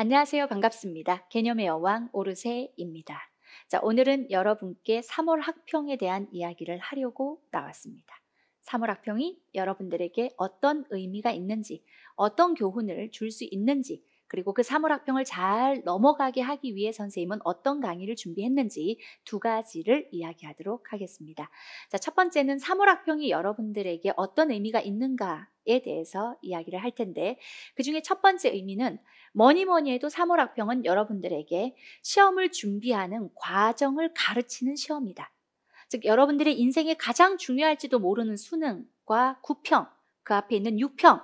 안녕하세요. 반갑습니다. 개념의 여왕 오르세입니다. 자, 오늘은 여러분께 3월 학평에 대한 이야기를 하려고 나왔습니다. 3월 학평이 여러분들에게 어떤 의미가 있는지, 어떤 교훈을 줄 수 있는지 그리고 그사물 학평을 잘 넘어가게 하기 위해 선생님은 어떤 강의를 준비했는지 두 가지를 이야기하도록 하겠습니다. 자, 첫 번째는 사물 학평이 여러분들에게 어떤 의미가 있는가 에 대해서 이야기를 할 텐데 그 중에 첫 번째 의미는 뭐니 뭐니 해도 사물 학평은 여러분들에게 시험을 준비하는 과정을 가르치는 시험이다. 즉 여러분들의 인생에 가장 중요할지도 모르는 수능과 구평 그 앞에 있는 육평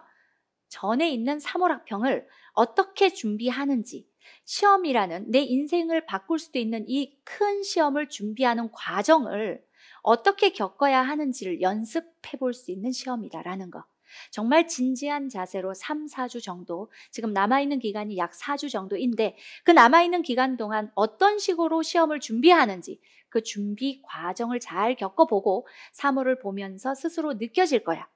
전에 있는 3월 학평을 어떻게 준비하는지 시험이라는 내 인생을 바꿀 수도 있는 이 큰 시험을 준비하는 과정을 어떻게 겪어야 하는지를 연습해 볼 수 있는 시험이다라는 거. 정말 진지한 자세로 3, 4주 정도, 지금 남아있는 기간이 약 4주 정도인데, 그 남아있는 기간 동안 어떤 식으로 시험을 준비하는지, 그 준비 과정을 잘 겪어보고 사물을 보면서 스스로 느껴질 거야.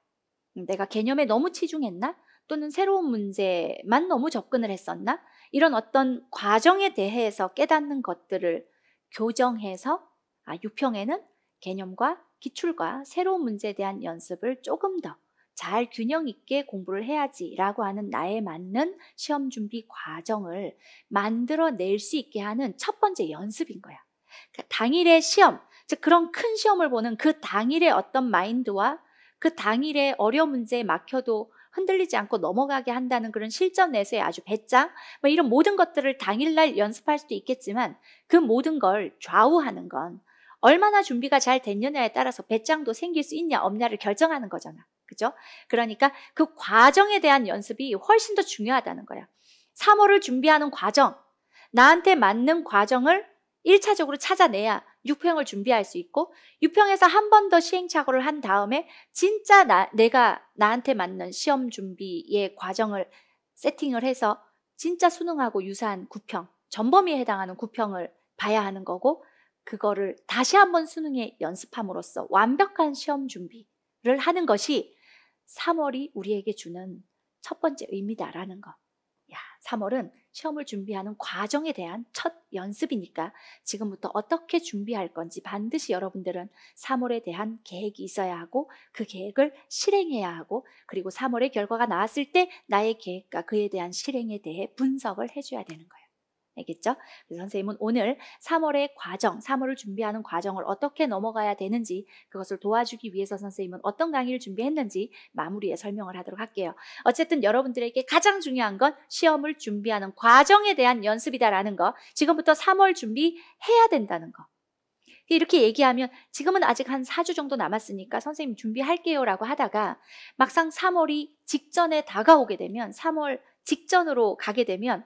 음, 내가 개념에 너무 치중했나? 또는 새로운 문제만 너무 접근을 했었나? 이런 어떤 과정에 대해서 깨닫는 것들을 교정해서 아, 유평에는 개념과 기출과 새로운 문제에 대한 연습을 조금 더 잘 균형 있게 공부를 해야지라고 하는 나에 맞는 시험 준비 과정을 만들어 낼 수 있게 하는 첫 번째 연습인 거야. 그까 그러니까 당일의 시험, 즉 그런 큰 시험을 보는 그 당일의 어떤 마인드와 그 당일의 어려운 문제에 막혀도 흔들리지 않고 넘어가게 한다는 그런 실전 내수의 아주 배짱 뭐 이런 모든 것들을 당일날 연습할 수도 있겠지만 그 모든 걸 좌우하는 건 얼마나 준비가 잘 됐느냐에 따라서 배짱도 생길 수 있냐 없냐를 결정하는 거잖아. 그죠? 그러니까 그 과정에 대한 연습이 훨씬 더 중요하다는 거야. 3월을 준비하는 과정, 나한테 맞는 과정을 1차적으로 찾아내야 육평을 준비할 수 있고 육평에서 한 번 더 시행착오를 한 다음에 진짜 나, 내가 나한테 맞는 시험 준비의 과정을 세팅을 해서 진짜 수능하고 유사한 구평 전범위에 해당하는 구평을 봐야 하는 거고 그거를 다시 한 번 수능에 연습함으로써 완벽한 시험 준비를 하는 것이 3월이 우리에게 주는 첫 번째 의미다라는 것. 3월은 시험을 준비하는 과정에 대한 첫 연습이니까 지금부터 어떻게 준비할 건지 반드시 여러분들은 3월에 대한 계획이 있어야 하고 그 계획을 실행해야 하고 그리고 3월에 결과가 나왔을 때 나의 계획과 그에 대한 실행에 대해 분석을 해줘야 되는 거예요. 알겠죠? 그래서 선생님은 오늘 3월의 과정, 3월을 준비하는 과정을 어떻게 넘어가야 되는지 그것을 도와주기 위해서 선생님은 어떤 강의를 준비했는지 마무리에 설명을 하도록 할게요. 어쨌든 여러분들에게 가장 중요한 건 시험을 준비하는 과정에 대한 연습이다라는 거. 지금부터 3월 준비해야 된다는 거. 이렇게 얘기하면 지금은 아직 한 4주 정도 남았으니까 선생님 준비할게요 라고 하다가 막상 3월이 직전에 다가오게 되면 3월 직전으로 가게 되면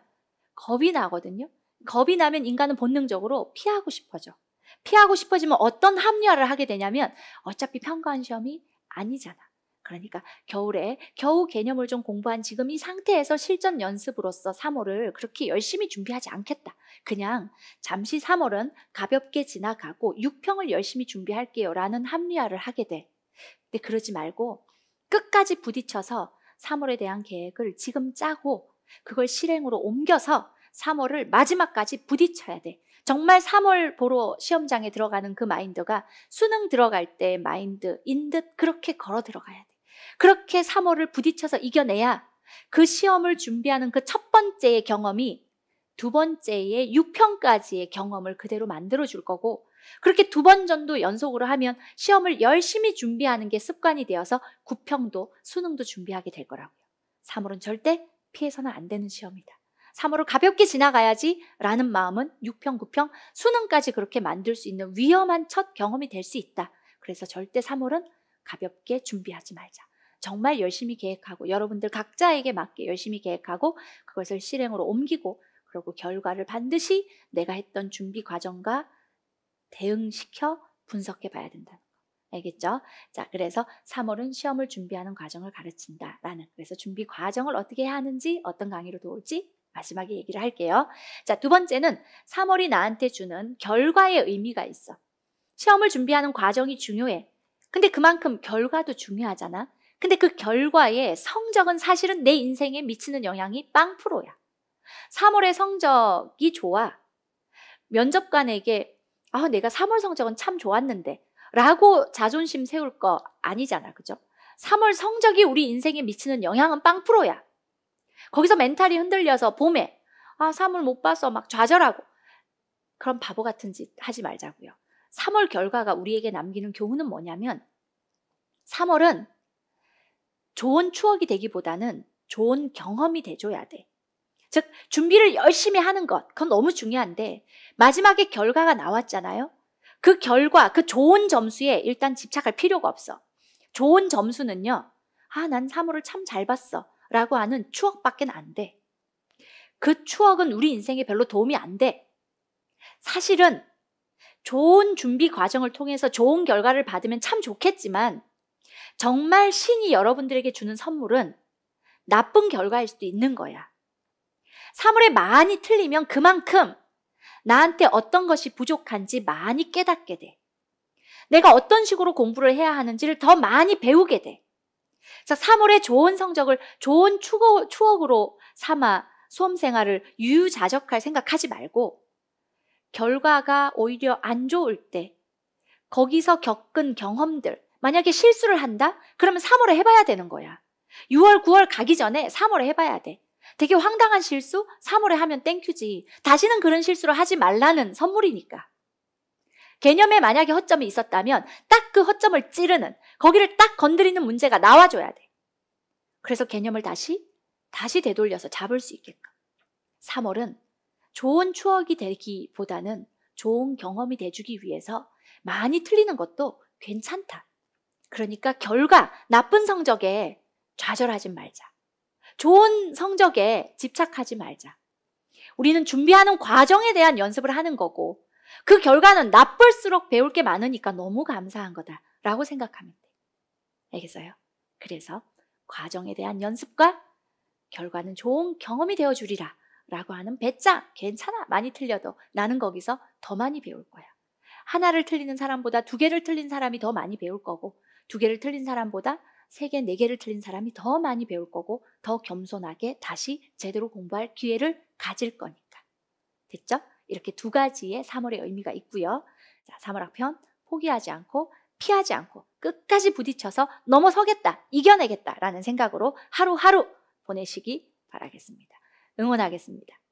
겁이 나거든요. 겁이 나면 인간은 본능적으로 피하고 싶어져. 피하고 싶어지면 어떤 합리화를 하게 되냐면 어차피 평가한 시험이 아니잖아. 그러니까 겨울에 겨우 개념을 좀 공부한 지금 이 상태에서 실전 연습으로서 3월을 그렇게 열심히 준비하지 않겠다. 그냥 잠시 3월은 가볍게 지나가고 6평을 열심히 준비할게요. 라는 합리화를 하게 돼. 근데 그러지 말고 끝까지 부딪혀서 3월에 대한 계획을 지금 짜고 그걸 실행으로 옮겨서 3월을 마지막까지 부딪혀야 돼. 정말 3월 보러 시험장에 들어가는 그 마인드가 수능 들어갈 때 마인드인 듯 그렇게 걸어 들어가야 돼. 그렇게 3월을 부딪혀서 이겨내야 그 시험을 준비하는 그 첫 번째의 경험이 두 번째의 6평까지의 경험을 그대로 만들어 줄 거고 그렇게 두 번 정도 연속으로 하면 시험을 열심히 준비하는 게 습관이 되어서 9평도 수능도 준비하게 될 거라고요. 3월은 절대 피해서는 안 되는 시험이다. 3월를 가볍게 지나가야지 라는 마음은 6평, 9평, 수능까지 그렇게 만들 수 있는 위험한 첫 경험이 될 수 있다. 그래서 절대 3월은 가볍게 준비하지 말자. 정말 열심히 계획하고 여러분들 각자에게 맞게 열심히 계획하고 그것을 실행으로 옮기고 그리고 결과를 반드시 내가 했던 준비 과정과 대응시켜 분석해 봐야 된다. 알겠죠? 자, 그래서 3월은 시험을 준비하는 과정을 가르친다. 라는. 그래서 준비 과정을 어떻게 하는지, 어떤 강의로 도울지 마지막에 얘기를 할게요. 자, 두 번째는 3월이 나한테 주는 결과의 의미가 있어. 시험을 준비하는 과정이 중요해. 근데 그만큼 결과도 중요하잖아. 근데 그 결과에 성적은 사실은 내 인생에 미치는 영향이 빵 프로야. 3월의 성적이 좋아. 면접관에게 아, 내가 3월 성적은 참 좋았는데 라고 자존심 세울 거 아니잖아. 그죠? 3월 성적이 우리 인생에 미치는 영향은 빵프로야. 거기서 멘탈이 흔들려서 봄에 아, 3월 못 봤어. 막 좌절하고 그럼 바보 같은 짓 하지 말자고요. 3월 결과가 우리에게 남기는 교훈은 뭐냐면 3월은 좋은 추억이 되기보다는 좋은 경험이 돼줘야 돼. 즉, 준비를 열심히 하는 것, 그건 너무 중요한데, 마지막에 결과가 나왔잖아요? 그 결과, 그 좋은 점수에 일단 집착할 필요가 없어. 좋은 점수는요, 아, 난 사물을 참 잘 봤어. 라고 하는 추억밖엔 안 돼. 그 추억은 우리 인생에 별로 도움이 안 돼. 사실은 좋은 준비 과정을 통해서 좋은 결과를 받으면 참 좋겠지만 정말 신이 여러분들에게 주는 선물은 나쁜 결과일 수도 있는 거야. 사물에 많이 틀리면 그만큼 나한테 어떤 것이 부족한지 많이 깨닫게 돼. 내가 어떤 식으로 공부를 해야 하는지를 더 많이 배우게 돼. 자, 3월의 좋은 성적을 좋은 추억, 추억으로 삼아 수험 생활을 유유자적할 생각하지 말고 결과가 오히려 안 좋을 때 거기서 겪은 경험들 만약에 실수를 한다? 그러면 3월에 해봐야 되는 거야. 6월, 9월 가기 전에 3월에 해봐야 돼. 되게 황당한 실수? 3월에 하면 땡큐지. 다시는 그런 실수를 하지 말라는 선물이니까. 개념에 만약에 허점이 있었다면 딱 그 허점을 찌르는, 거기를 딱 건드리는 문제가 나와줘야 돼. 그래서 개념을 다시, 다시 되돌려서 잡을 수 있게끔. 3월은 좋은 추억이 되기보다는 좋은 경험이 돼주기 위해서 많이 틀리는 것도 괜찮다. 그러니까 결과, 나쁜 성적에 좌절하지 말자. 좋은 성적에 집착하지 말자. 우리는 준비하는 과정에 대한 연습을 하는 거고 그 결과는 나쁠수록 배울 게 많으니까 너무 감사한 거다라고 생각하면 돼. 알겠어요? 그래서 과정에 대한 연습과 결과는 좋은 경험이 되어 주리라 라고 하는 배짱 괜찮아 많이 틀려도 나는 거기서 더 많이 배울 거야. 하나를 틀리는 사람보다 두 개를 틀린 사람이 더 많이 배울 거고 두 개를 틀린 사람보다 세 개, 네 개를 틀린 사람이 더 많이 배울 거고 더 겸손하게 다시 제대로 공부할 기회를 가질 거니까. 됐죠? 이렇게 두 가지의 3월의 의미가 있고요. 자, 3월 학편 포기하지 않고 피하지 않고 끝까지 부딪혀서 넘어서겠다, 이겨내겠다라는 생각으로 하루하루 보내시기 바라겠습니다. 응원하겠습니다.